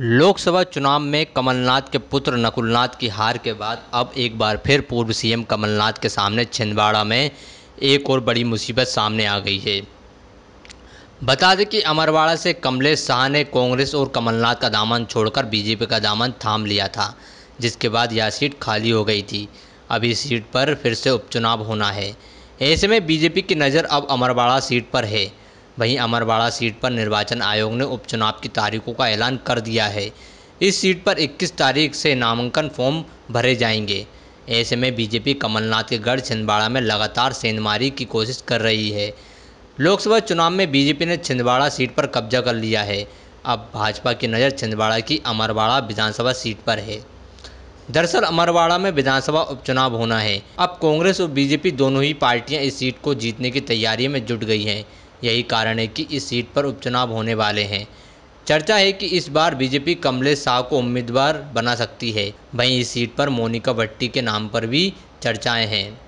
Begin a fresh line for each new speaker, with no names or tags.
लोकसभा चुनाव में कमलनाथ के पुत्र नकुलनाथ की हार के बाद अब एक बार फिर पूर्व सीएम कमलनाथ के सामने छिंदवाड़ा में एक और बड़ी मुसीबत सामने आ गई है बता दें कि अमरवाड़ा से कमलेश शाह ने कांग्रेस और कमलनाथ का दामन छोड़कर बीजेपी का दामन थाम लिया था जिसके बाद यह सीट खाली हो गई थी अब इस सीट पर फिर से उपचुनाव होना है ऐसे में बीजेपी की नज़र अब अमरवाड़ा सीट पर है वहीं अमरवाड़ा सीट पर निर्वाचन आयोग ने उपचुनाव की तारीखों का ऐलान कर दिया है इस सीट पर 21 तारीख से नामांकन फॉर्म भरे जाएंगे ऐसे में बीजेपी कमलनाथ के गढ़ छिंदवाड़ा में लगातार सेंधमारी की कोशिश कर रही है लोकसभा चुनाव में बीजेपी ने छिंदवाड़ा सीट पर कब्जा कर लिया है अब भाजपा की नज़र छिंदवाड़ा की अमरवाड़ा विधानसभा सीट पर है दरअसल अमरवाड़ा में विधानसभा उपचुनाव होना है अब कांग्रेस और बीजेपी दोनों ही पार्टियां इस सीट को जीतने की तैयारी में जुट गई हैं यही कारण है कि इस सीट पर उपचुनाव होने वाले हैं चर्चा है कि इस बार बीजेपी कमलेश शाह को उम्मीदवार बना सकती है वहीं इस सीट पर मोनिका भट्टी के नाम पर भी चर्चाएं हैं